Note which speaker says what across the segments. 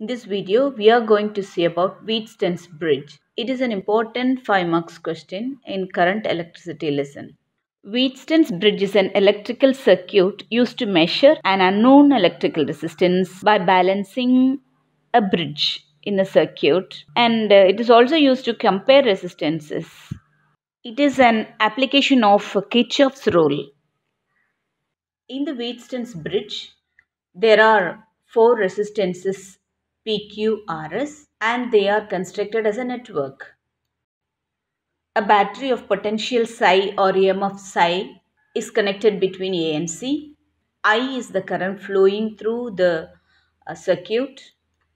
Speaker 1: In this video, we are going to see about Wheatstone's bridge. It is an important 5 marks question in current electricity lesson. Wheatstone's bridge is an electrical circuit used to measure an unknown electrical resistance by balancing a bridge in a circuit and uh, it is also used to compare resistances. It is an application of Kirchhoff's rule. In the Wheatstone's bridge, there are four resistances PQRS and they are constructed as a network. A battery of potential psi or EMF psi is connected between A and C. I is the current flowing through the uh, circuit.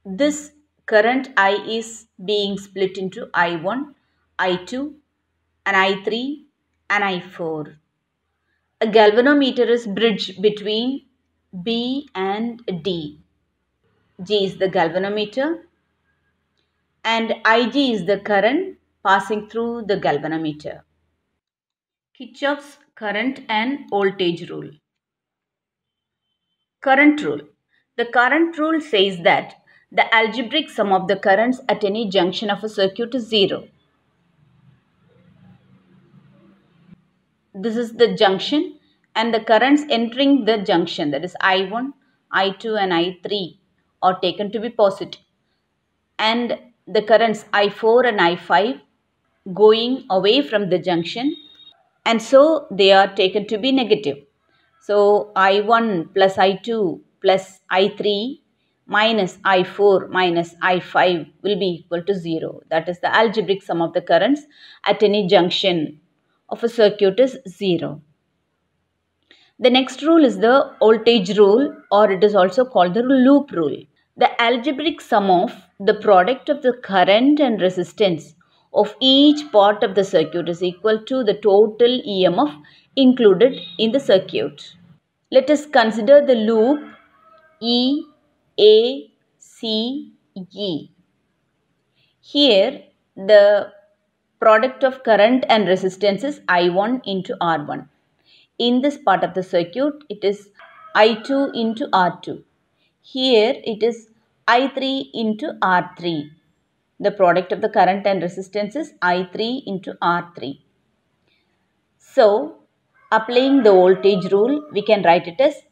Speaker 1: This current I is being split into I1, I2 and I3 and I4. A galvanometer is bridge between B and D. G is the galvanometer and IG is the current passing through the galvanometer. Kirchhoff's current and voltage rule. Current rule. The current rule says that the algebraic sum of the currents at any junction of a circuit is zero. This is the junction and the currents entering the junction that is I1, I2 and I3 are taken to be positive and the currents I4 and I5 going away from the junction and so they are taken to be negative. So I1 plus I2 plus I3 minus I4 minus I5 will be equal to 0. That is the algebraic sum of the currents at any junction of a circuit is 0. The next rule is the voltage rule or it is also called the loop rule the algebraic sum of the product of the current and resistance of each part of the circuit is equal to the total EMF included in the circuit. Let us consider the loop E, A, C, E. Here the product of current and resistance is I1 into R1. In this part of the circuit it is I2 into R2. Here it is I3 into R3. The product of the current and resistance is I3 into R3. So, applying the voltage rule, we can write it as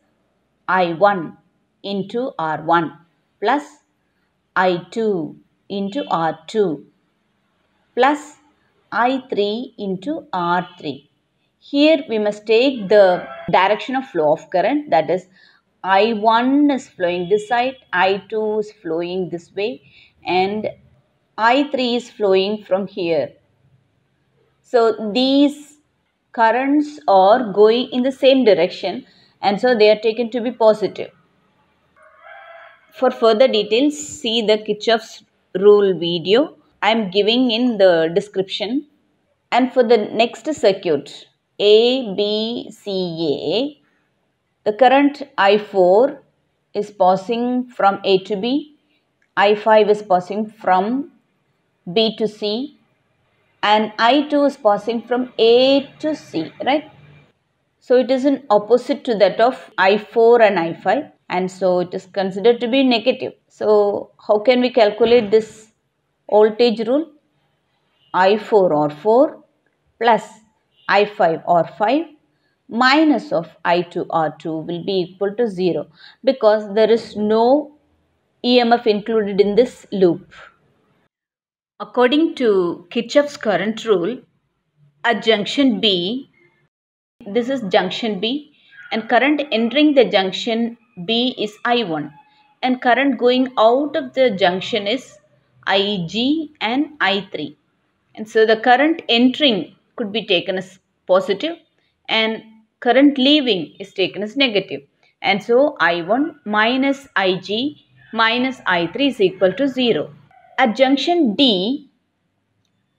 Speaker 1: I1 into R1 plus I2 into R2 plus I3 into R3. Here we must take the direction of flow of current that is I1 is flowing this side, I2 is flowing this way and I3 is flowing from here. So these currents are going in the same direction and so they are taken to be positive. For further details, see the Kirchhoff's rule video. I am giving in the description. And for the next circuit, A, B, C, A, the current I4 is passing from A to B, I5 is passing from B to C and I2 is passing from A to C, right? So it is an opposite to that of I4 and I5 and so it is considered to be negative. So how can we calculate this voltage rule? I4 or 4 plus I5 or 5 minus of I2 R2 will be equal to 0 because there is no EMF included in this loop. According to Kirchhoff's current rule, at junction B, this is junction B and current entering the junction B is I1 and current going out of the junction is IG and I3. And so the current entering could be taken as positive and current leaving is taken as negative. And so I1 minus Ig minus I3 is equal to 0. At junction D,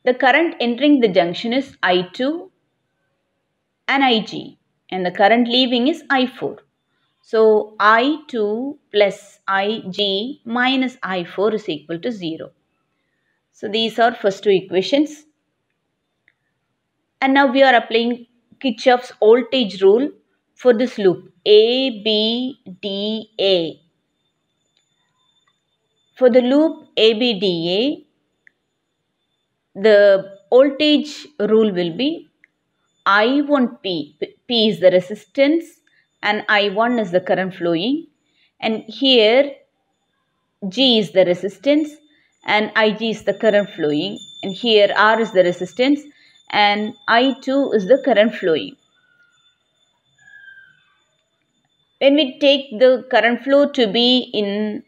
Speaker 1: the current entering the junction is I2 and Ig and the current leaving is I4. So I2 plus Ig minus I4 is equal to 0. So these are first two equations. And now we are applying Kirchhoff's voltage rule for this loop A, B, D, A. For the loop A, B, D, A, the voltage rule will be I1P. P is the resistance and I1 is the current flowing. And here G is the resistance and Ig is the current flowing. And here R is the resistance and I2 is the current flowing. When we take the current flow to be in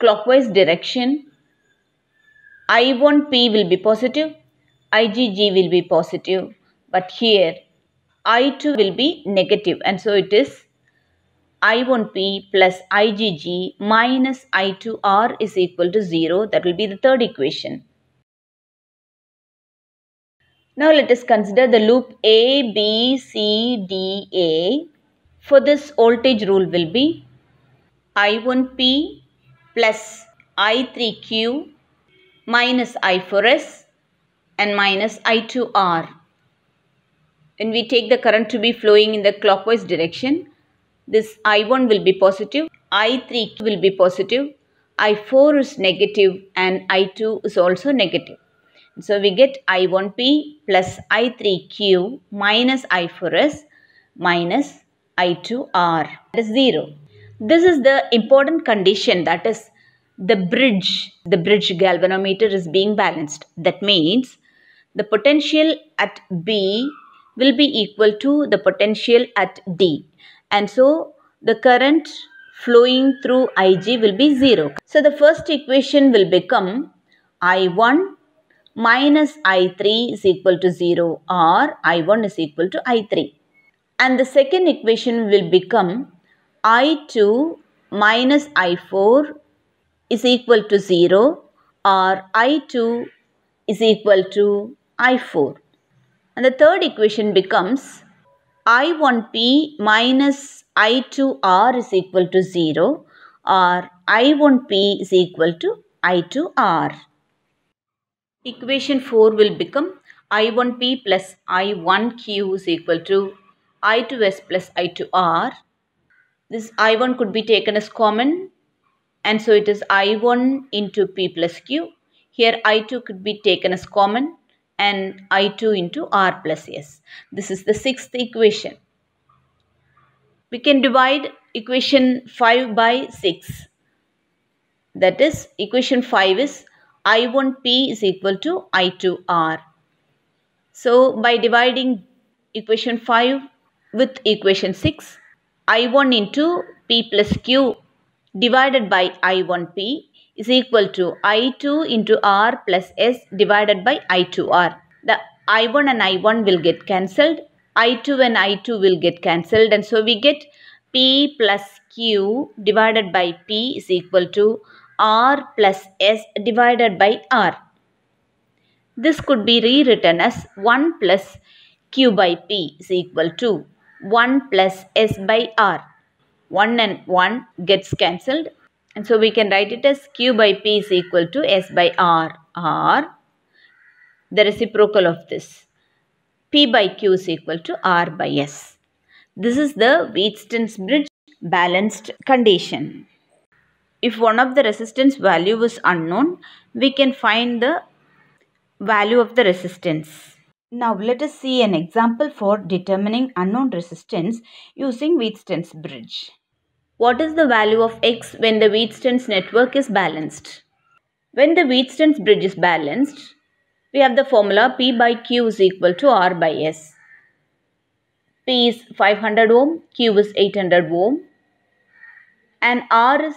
Speaker 1: clockwise direction, I1P will be positive, IgG will be positive, but here I2 will be negative and so it is I1P plus IgG minus I2R is equal to 0. That will be the third equation. Now let us consider the loop A, B, C, D, A. For this voltage rule will be I1P plus I3Q minus I4S and minus I2R. When we take the current to be flowing in the clockwise direction, this I1 will be positive, I3 will be positive, I4 is negative and I2 is also negative. So we get I1P plus I3Q minus I4S minus I2R. That is 0. This is the important condition that is the bridge. The bridge galvanometer is being balanced. That means the potential at B will be equal to the potential at D. And so the current flowing through Ig will be 0. So the first equation will become I1 minus I3 is equal to 0 or I1 is equal to I3. And the second equation will become I2 minus I4 is equal to 0 or I2 is equal to I4. And the third equation becomes I1P minus I2R is equal to 0 or I1P is equal to I2R. Equation 4 will become I1P plus I1Q is equal to I2S plus I2R. This I1 could be taken as common and so it is I1 into P plus Q. Here I2 could be taken as common and I2 into R plus S. This is the sixth equation. We can divide equation 5 by 6. That is equation 5 is I1P is equal to I2R. So by dividing equation 5 with equation 6, I1 into P plus Q divided by I1P is equal to I2 into R plus S divided by I2R. The I1 and I1 will get cancelled. I2 and I2 will get cancelled and so we get P plus Q divided by P is equal to r plus s divided by r. This could be rewritten as 1 plus q by p is equal to 1 plus s by r. 1 and 1 gets cancelled and so we can write it as q by p is equal to s by r r the reciprocal of this p by q is equal to r by s. This is the Wheatstone's bridge balanced condition if one of the resistance value is unknown, we can find the value of the resistance. Now let us see an example for determining unknown resistance using Wheatstone's bridge. What is the value of X when the Wheatstone's network is balanced? When the Wheatstone's bridge is balanced, we have the formula P by Q is equal to R by S. P is 500 ohm, Q is 800 ohm and R is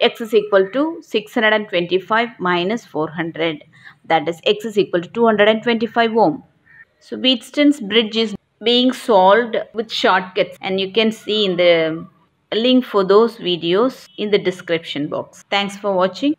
Speaker 1: x is equal to 625 minus 400 that is x is equal to 225 ohm. So Wheatstone's bridge is being solved with shortcuts and you can see in the link for those videos in the description box. Thanks for watching.